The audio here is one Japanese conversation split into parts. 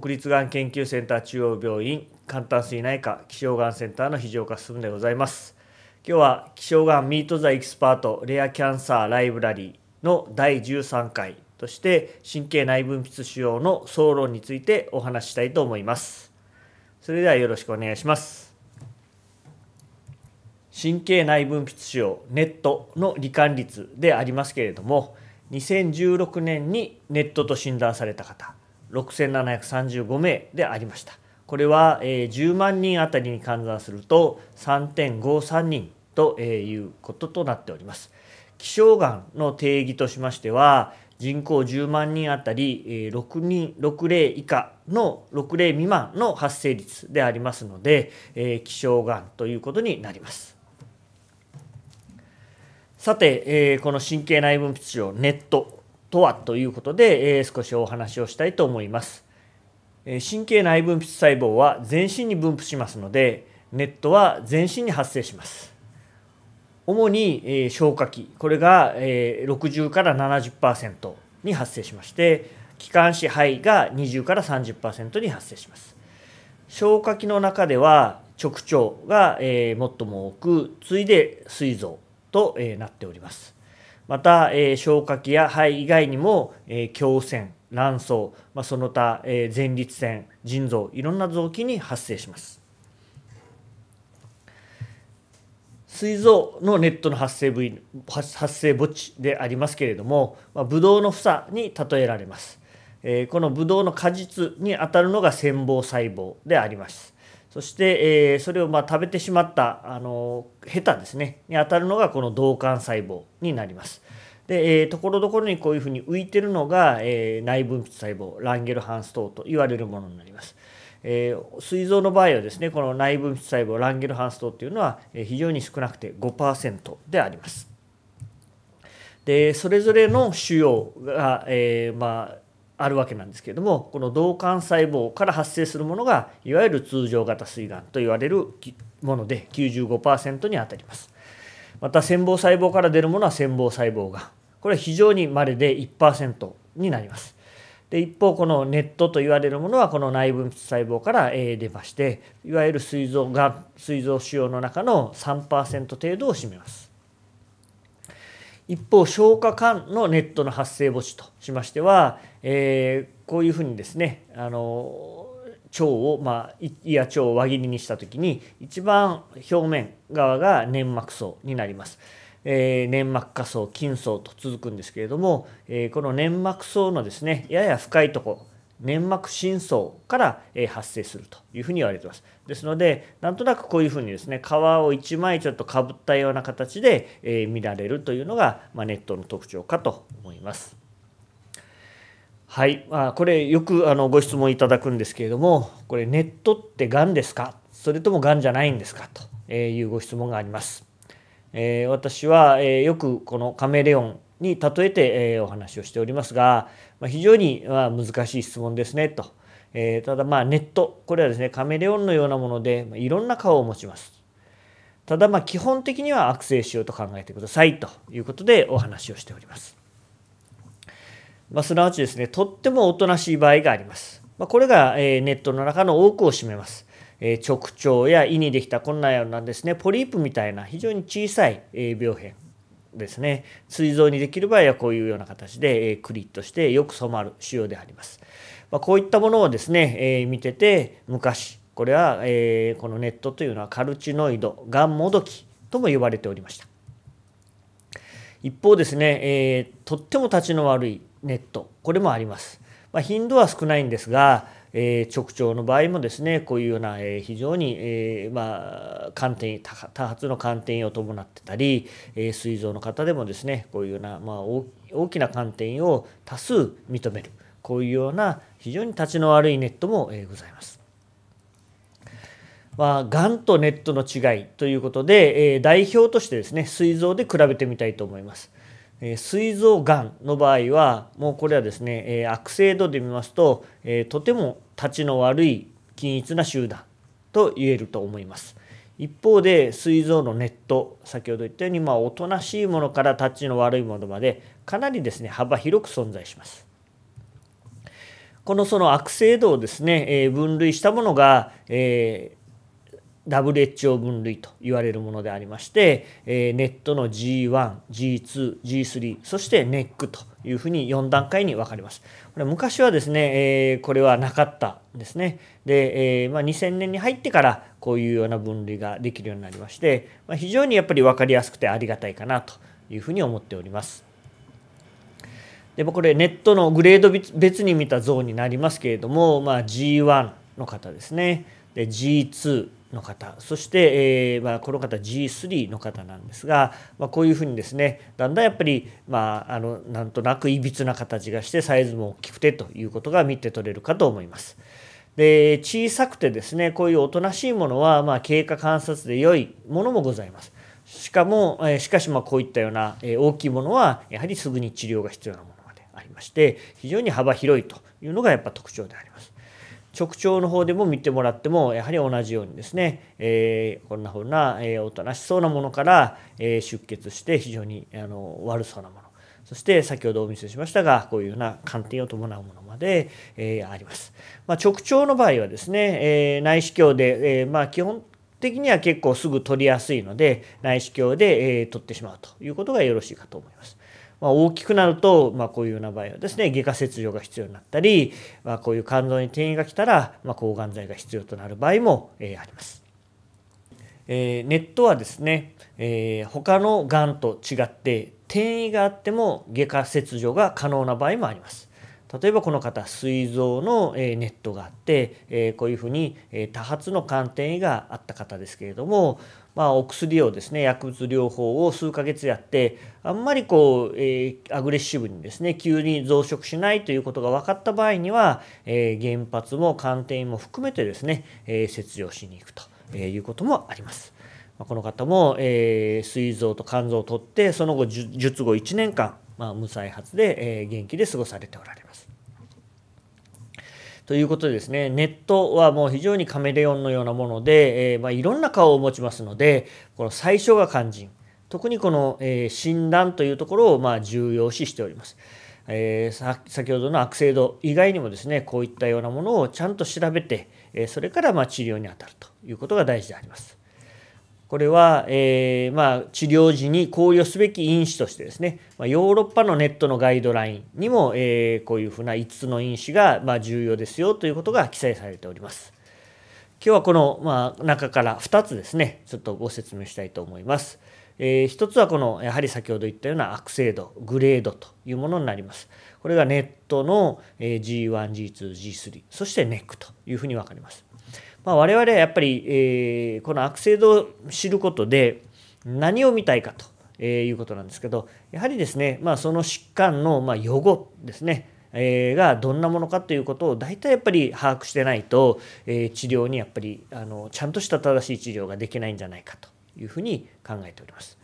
国立がん研究センター中央病院簡単水内科気象がんセンターの非常化進でございます今日は気象がんミートザエキスパートレアキャンサーライブラリーの第13回として神経内分泌腫瘍の総論についてお話ししたいと思いますそれではよろしくお願いします神経内分泌腫瘍ネットの罹患率でありますけれども2016年にネットと診断された方6735名でありましたこれは10万人あたりに換算すると3.53人ということとなっております希少がんの定義としましては人口10万人あたり6人6例以下の6例未満の発生率でありますので希少がんということになりますさて、えー、この神経内分泌症ネットとはということで、えー、少しお話をしたいと思います。え神経内分泌細胞は全身に分布しますのでネットは全身に発生します主にえ消化器これがえ60から70%に発生しまして気管支肺が20から30%に発生します消化器の中では直腸がえ最も多く次いで膵臓とえなっておりますまた、えー、消化器や肺以外にも、えー、胸腺卵巣、まあ、その他、えー、前立腺腎臓いろんな臓器に発生します膵臓のネットの発生部位発生墓地でありますけれども、まあ、ブドウの房に例えられます、えー、このブドウの果実にあたるのが腺房細胞でありますそして、えー、それをまあ食べてしまったあのヘタですねにあたるのがこの導管細胞になります。で、えー、ところどころにこういうふうに浮いてるのが、えー、内分泌細胞ランゲルハンス島と言われるものになります。えー、膵臓の場合はですねこの内分泌細胞ランゲルハンス島っていうのは、え非常に少なくて5%であります。でそれぞれの腫瘍が、えー、まあ、あるわけなんですけれどもこの導管細胞から発生するものがいわゆる通常型膵がんと言われるもので95%にあたります。また繊胞細胞から出るものは繊胞細胞がんこれは非常にれで1%になります。で一方このネットと言われるものはこの内分泌細胞から出ましていわゆる膵臓が膵臓腫瘍の中の3%程度を占めます。一方消化管のネットの発生墓地としましては、えー、こういうふうにですねあの腸を、まあ、胃や腸を輪切りにしたときに一番表面側が粘膜層になります。えー、粘膜下層筋層と続くんですけれども、えー、この粘膜層のですねやや深いとこ粘膜深層から発生するというふうに言われています。ですので、なんとなくこういうふうにですね、皮を1枚ちょっとかぶったような形で、え見られるというのが、まあ、ネットの特徴かと思います。はい、まあ、これよくあのご質問いただくんですけれども、これネットってがんですかそれともがんじゃないんですかというご質問があります。えー、私は、えー、よくこのカメレオンに例えて、えー、お話をしておりますが、まあ、非常に、まあ、難しい質問ですねと、えー、ただまあネットこれはですねカメレオンのようなもので、まあ、いろんな顔を持ちますただまあ基本的には悪性腫瘍と考えてくださいということでお話をしております、まあ、すなわちですねとってもおとなしい場合があります、まあ、これが、えー、ネットの中の多くを占めますえ直腸や胃にできたこんなようなんですねポリープみたいな非常に小さい病変ですね膵臓にできる場合はこういうような形でクリッとしてよく染まる腫瘍であります。まあ、こういったものをですね、え見てて昔これは、えこのネットというのはカルチノイドがんもどきとも呼ばれておりました。一方ですね、えとっても立ちの悪いネットこれもあります。まあ、頻度は少ないんですがえー、直腸の場合もですねこういうような、えー、非常に、えー、まあ寒天多発の寒天を伴ってたり、えー、膵臓の方でもですねこういうような、まあ、大きな寒天を多数認めるこういうような非常に立ちの悪いネットも、えー、ございます。まあ、がんとネットの違いということで、えー、代表としてですね膵臓で比べてみたいと思います。え膵臓がんの場合はもうこれはですね、え悪性度で見ますと、えとてもたちの悪い均一な集団と言えると思います。一方で膵臓のネット先ほど言ったようにまあおとなしいものからたちの悪いものまでかなりですね幅広く存在します。このその悪性度をですね、え分類したものが、え WHO 分類と言われるものでありまして、えネットの G1、G2、G3、そしてネックというふうに4段階に分かれます。これ昔はですね、えこれはなかったんですね。で、えま2000年に入ってからこういうような分類ができるようになりまして、ま非常にやっぱり分かりやすくてありがたいかなというふうに思っております。でもこれネットのグレード別に見た像になりますけれども、まあ、G1 の方ですねで G2 の方そして、えーまあ、この方 G3 の方なんですが、まあ、こういうふうにですねだんだんやっぱり、まあ、あのなんとなくいびつな形がしてサイズも大きくてということが見て取れるかと思います。で小さくてですねこういうおとなしいものは、まあ、経過観察で良いものもございます。しかも、えしかしまあこういったような、え大きいものはやはりすぐに治療が必要なものまでありまして非常に幅広いというのがやっぱ特徴であります。直腸の方でも見てもらってもやはり同じようにですね、えー、こんなふうな、えー、おとなしそうなものから、えー、出血して非常にあの悪そうなものそして先ほどお見せしましたがこういうような寒天を伴うものまで、えあります、まあ、直腸の場合はですね、え内視鏡で、えまあ、基本的には結構すぐ取りやすいので内視鏡で、え取ってしまうということがよろしいかと思いますまあ、大きくなると、まあ、こういうような場合はですね外科切除が必要になったり、まあ、こういう肝臓に転移が来たら、まあ、抗がん剤が必要となる場合も、えー、あります。えー、ネットはですね、えー、他のがんと違って転移があっても外科切除が可能な場合もあります。例えばこの方膵臓のネットがあってこういうふうに多発の寒天胃があった方ですけれどもまあ、お薬をですね薬物療法を数ヶ月やってあんまりこう、えアグレッシブにですね急に増殖しないということが分かった場合には、え原発も寒天も含めてですね、え切除しに行くと、えいうこともあります。まこの方もえー、臓と肝臓を取ってその後術後1年間まあ、無再発で、えー、元気で過ごされておられます。ということでですね、ネットはもう非常にカメレオンのようなもので、えー、まあ、いろんな顔を持ちますので、この最初が肝心、特にこの、えー、診断というところをまあ重要視しております。えー、先ほどの悪性度以外にもですね、こういったようなものをちゃんと調べて、えそれからま治療に当たるということが大事であります。これは、えー、まあ、治療時に考慮すべき因子としてですね、まあ、ヨーロッパのネットのガイドラインにも、えー、こういうふうな5つの因子が、まあ、重要ですよということが記載されております。今日はこの、まあ、中から2つですね、ちょっとご説明したいと思います。えー、1つはこの、やはり先ほど言ったような悪性度、グレードというものになります。これがネットの、え G1、G2、G3、そしてネックというふうに分かります。まあ、我々はやっぱり、えー、この悪性度を知ることで何を見たいかと、えー、いうことなんですけどやはりですね、まあ、その疾患の、まあ、予後ですねえがどんなものかということを大体やっぱり把握してないと、え治療にやっぱりあのちゃんとした正しい治療ができないんじゃないかというふうに考えております。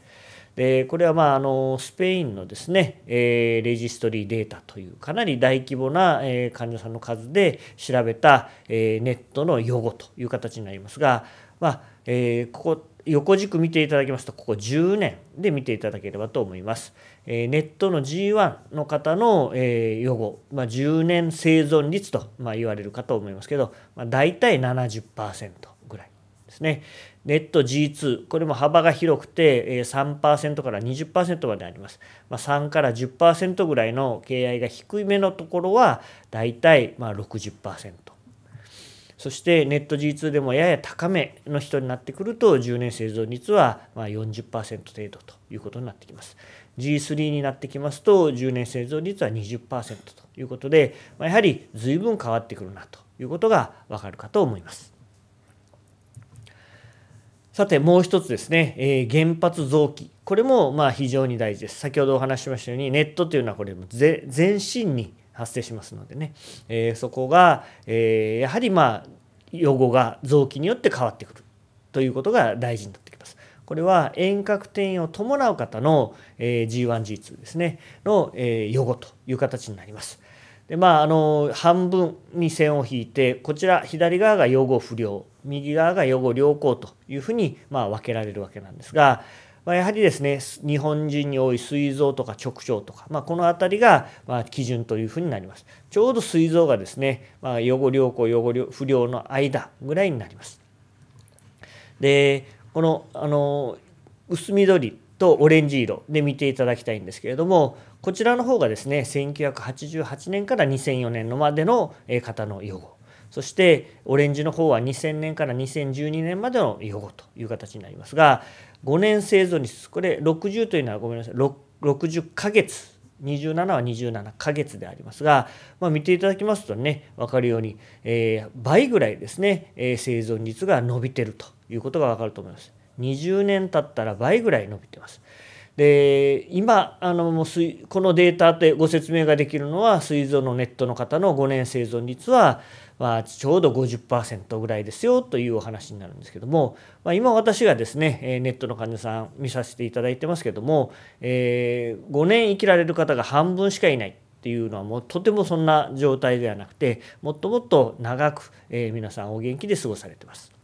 でこれはまああのスペインのですね、えー、レジストリーデータというかなり大規模な、えー、患者さんの数で調べた、えー、ネットの用語という形になりますが、まあえー、ここ横軸見ていただきますとここ10年で見ていただければと思います、えー、ネットの G1 の方の、えー、予後、まあ、10年生存率と、まあ、言われるかと思いますけど、まあ、大体70%。ですね。ネット G2、これも幅が広くて3%から20%まであります。まあ、3から10%ぐらいの敬愛が低い目のところは、だいたいまあ60%。そしてネット G2 でもやや高めの人になってくると10年生存率はま40%程度ということになってきます。G3 になってきますと10年生存率は20%ということで、まあ、やはり随分変わってくるなということがわかるかと思います。さてもう一つですね、えー、原発増器、これもまあ非常に大事です先ほどお話ししましたようにネットというのはこれも全身に発生しますのでね、えー、そこが、えー、やはりまあ汚が臓器によって変わってくるということが大事になってきます。これは遠隔転移を伴う方の、えー、G1G2 ですねの、えー、予後という形になります。でまあ、あの半分に線を引いてこちら左側が予後不良右側が予後良好というふうに、まあ、分けられるわけなんですが、まあ、やはりですね日本人に多い膵臓とか直腸とか、まあ、この辺りが、まあ、基準というふうになりますちょうど膵臓がですね、まあ、予後良好予後不良の間ぐらいになりますでこのあの薄緑とオレンジ色で見ていただきたいんですけれどもこちらの方がですね1988年から2004年のまでの方の用語そしてオレンジの方は2000年から2012年までの用語という形になりますが5年生存率これ60というのはごめんなさい60ヶ月27は27ヶ月でありますが、まあ、見ていただきますとね分かるように、えー、倍ぐらいですね、えー、生存率が伸びてるということが分かると思います。20年経ったら倍ぐらい伸びてます。で今あのもうこのデータでご説明ができるのは膵臓のネットの方の5年生存率は、まあ、ちょうど50%ぐらいですよというお話になるんですけども、まあ、今私がですねネットの患者さん見させていただいてますけども、えー、5年生きられる方が半分しかいない。っていうのはもうとてもそんな状態ではなくてもっともっと長く、えー、皆さんお元気で過ごされてます。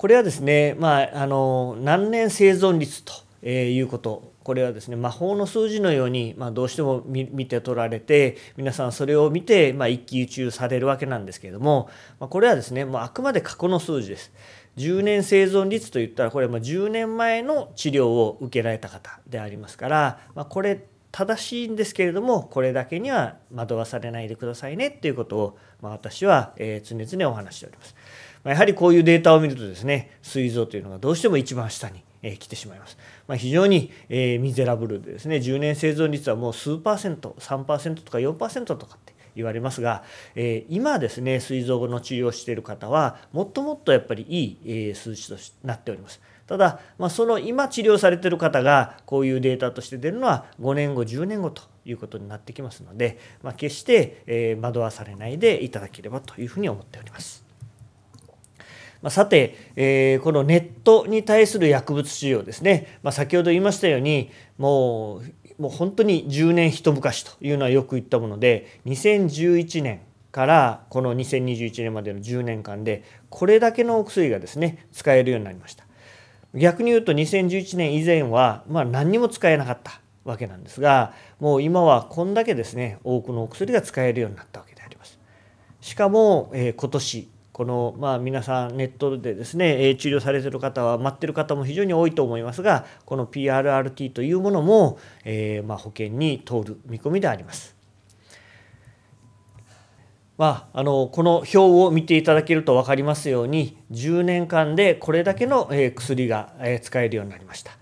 これはですね、まあ、あの何年生存率と、えー、いうことこれはですね魔法の数字のように、まあ、どうしても見て取られて皆さんそれを見て、まあ、一喜一憂されるわけなんですけれども、まあ、これはですね、もあ、あくまで過去の数字です。10年生存率といったらこれは10年前の治療を受けられた方でありますから、まあ、これ正しいんですけれどもこれだけには惑わされないでくださいねっていうことを、まあ、私は常々お話しております。やはりこういうデータを見るとですね膵臓というのがどうしても一番下にえ来てしまいます。まあ、非常に、えー、ミゼラブルでですね10年生存率はもう数パーセント3%とか4%とかって言われますが、えー、今ですね膵臓の治療をしている方はもっともっとやっぱりいい、えー、数値となっております。ただ、まあ、その今治療されてる方がこういうデータとして出るのは5年後10年後ということになってきますので、まあ、決して、え惑わされないでいただければというふうに思っております。まあ、さて、えー、このネットに対する薬物使用ですね、まあ、先ほど言いましたようにもうもう本当に10年一昔というのはよく言ったもので2011年からこの2021年までの10年間でこれだけのお薬がですね使えるようになりました逆に言うと2011年以前は、まあ、何にも使えなかったわけなんですがもう今はこんだけですね多くのお薬が使えるようになったわけでありますしかも、えー、今年この、まあ、皆さんネットでですね治療されてる方は待ってる方も非常に多いと思いますがこの PRRT というものも、えまあ、保険に通る見込みであります。まあ、あのこの表を見ていただけると分かりますように10年間でこれだけの、え薬が、え使えるようになりました、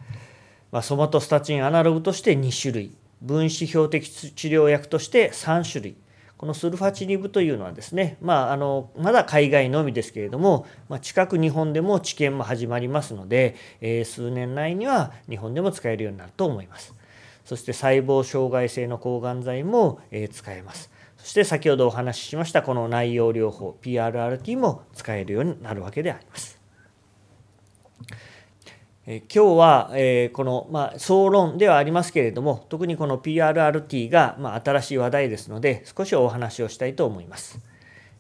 まあ、ソマトスタチンアナログとして2種類分子標的治療薬として3種類このスルファチニブというのはですね、まあ、あのまだ海外のみですけれども、まあ、近く日本でも治験も始まりますので、えー、数年内には日本でも使えるようになると思います。そして細胞障害性の抗がん剤も、えー、使えます。そして先ほどお話ししましたこの内容療法 PRRT も使えるようになるわけであります。え今日は、えこの、まあ、総論ではありますけれども特にこの PRRT が、まあ、新しい話題ですので少しお話をしたいと思います。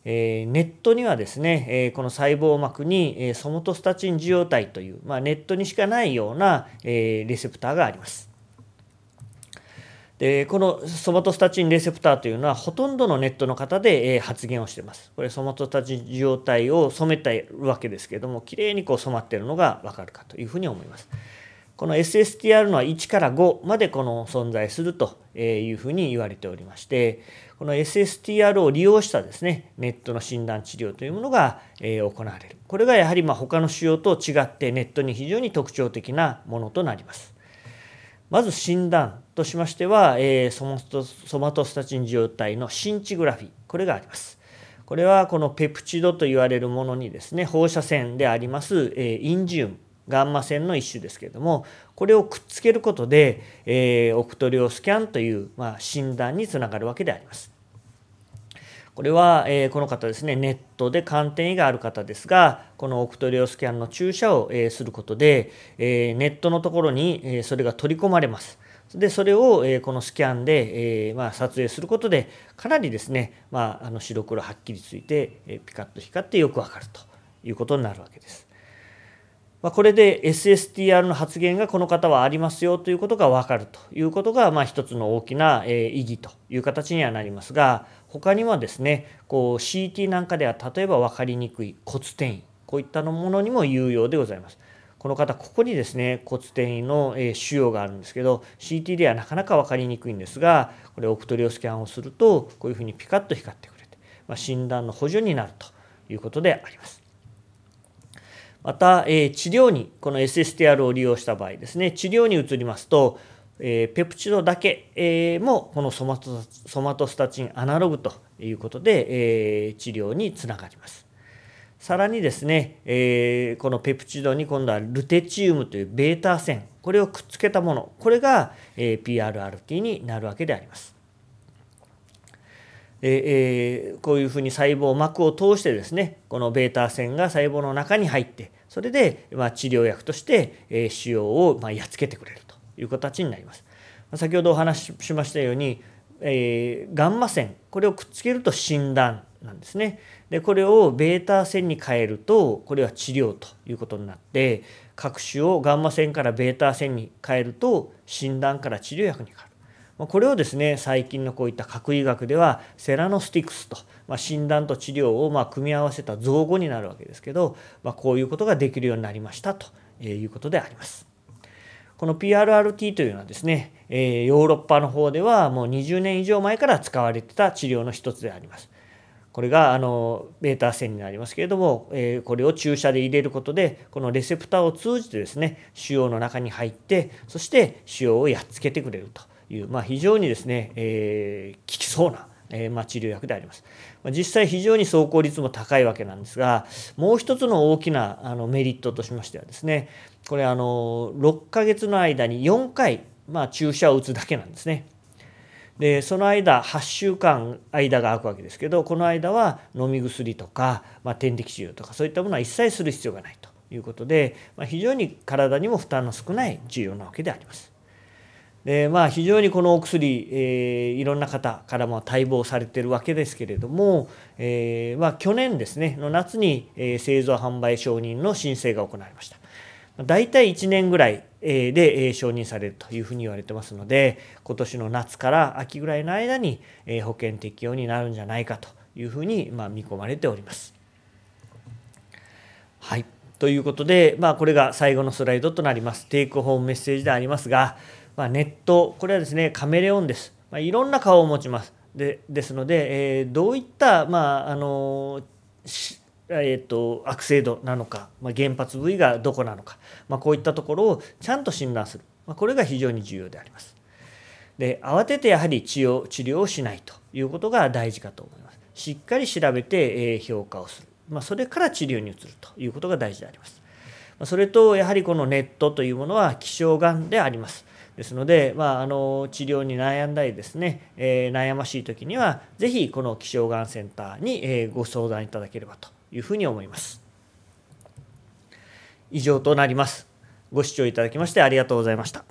えネットにはですね、えこの細胞膜に、えソモトスタチン受容体という、まあ、ネットにしかないような、えレセプターがあります。でこのソマトスタチンレセプターというのはほとんどのネットの方で、え発現をしています。これソマトスタチン受容体を染めたいわけですけれどもきれいにこう染まっているのが分かるかというふうに思います。この SSTR のは1から5までこの存在するというふうに言われておりましてこの SSTR を利用したですねネットの診断治療というものが行われるこれがやはりま他の腫瘍と違ってネットに非常に特徴的なものとなります。まず診断としましては、えー、ソマトソマトスタチン状態のシンチグラフィこれがあります。これはこのペプチドと言われるものにですね放射線であります、えー、インジウムガンマ線の一種ですけれどもこれをくっつけることで、えー、オクトリオスキャンという、まあ、診断につながるわけであります。これは、えー、この方ですね、ネットで寒天医がある方ですが、このオクトレオスキャンの注射を、えー、することで、えー、ネットのところに、えそれが取り込まれます。で、それを、えこのスキャンで、えまあ、撮影することで、かなりですね、まあ、あの白黒はっきりついて、えピカッと光ってよくわかるということになるわけです。まあ、これで SSTR の発言がこの方はありますよということがわかるということが、まあ、一つの大きな、え意義という形にはなりますが、他にはですねこう CT なんかでは例えば分かりにくい骨転移こういったのものにも有用でございます。この方ここにですね骨転移の腫瘍があるんですけど CT ではなかなか分かりにくいんですがこれオプトリオスキャンをするとこういうふうにピカッと光ってくれて、まあ、診断の補助になるということであります。また、え治療にこの SSTR を利用した場合ですね治療に移りますとえー、ペプチドだけ、えー、もこのソマトソマトスタチンアナログということで、えー、治療につながります。さらにですね、えー、このペプチドに今度はルテチウムというベータ線、これをくっつけたもの、これが、えー、PRRT になるわけであります。えー、こういうふうに細胞膜を通してですねこのベータ線が細胞の中に入ってそれで、まあ、治療薬として、えー、腫瘍を、まあ、やっつけてくれるいう形になります。先ほどお話ししましたように、えー、ガンマ線これをくっつけると診断なんですね。でこれをベータ線に変えるとこれは治療ということになって各種をガンマ線からベータ線に変えると診断から治療薬に変わる。これをですね最近のこういった核医学ではセラノスティクスと、まあ、診断と治療をま組み合わせた造語になるわけですけど、まあ、こういうことができるようになりましたということであります。この PRRT というのはですね、えー、ヨーロッパの方ではもう20年以上前から使われてた治療の一つであります。これがあのベータ線になりますけれども、えー、これを注射で入れることでこのレセプターを通じてですね腫瘍の中に入ってそして腫瘍をやっつけてくれるという、まあ、非常にですね、えー、効きそうなえま治療薬であります。実際非常に走行率も高いわけなんですがもう一つの大きなあのメリットとしましてはですねこれあの6ヶ月の間に4回、まあ、注射を打つだけなんですね。でその間8週間間が空くわけですけどこの間は飲み薬とか、まあ、点滴治療とかそういったものは一切する必要がないということで、まあ、非常に体にも負担の少ない治療なわけであります。でまあ、非常にこのお薬、えー、いろんな方からも待望されてるわけですけれども、えー、まあ、去年ですねの夏に、え製造販売承認の申請が行われました。大体1年ぐらいで承認されるというふうに言われてますので今年の夏から秋ぐらいの間に保険適用になるんじゃないかというふうにま見込まれております。はいということで、まあ、これが最後のスライドとなります。テイクホームメッセージでありますが、まあ、ネット、これはですね、カメレオンです。まあ、いろんな顔を持ちます。でですので、えー、どういった、まああのえーと、悪性度なのか、まあ、原発部位がどこなのか、まあ、こういったところをちゃんと診断する、まあ、これが非常に重要であります。で慌ててやはり治療治療をしないということが大事かと思います。しっかり調べて評価をする、まあ、それから治療に移るということが大事であります。それとやはりこのネットというものは希少がんであります。ですので、まあ、あの治療に悩んだりですね、えー、悩ましい時にはぜひこの希少がんセンターにご相談いただければというふうに思います。以上となります。ご視聴いただきましてありがとうございました。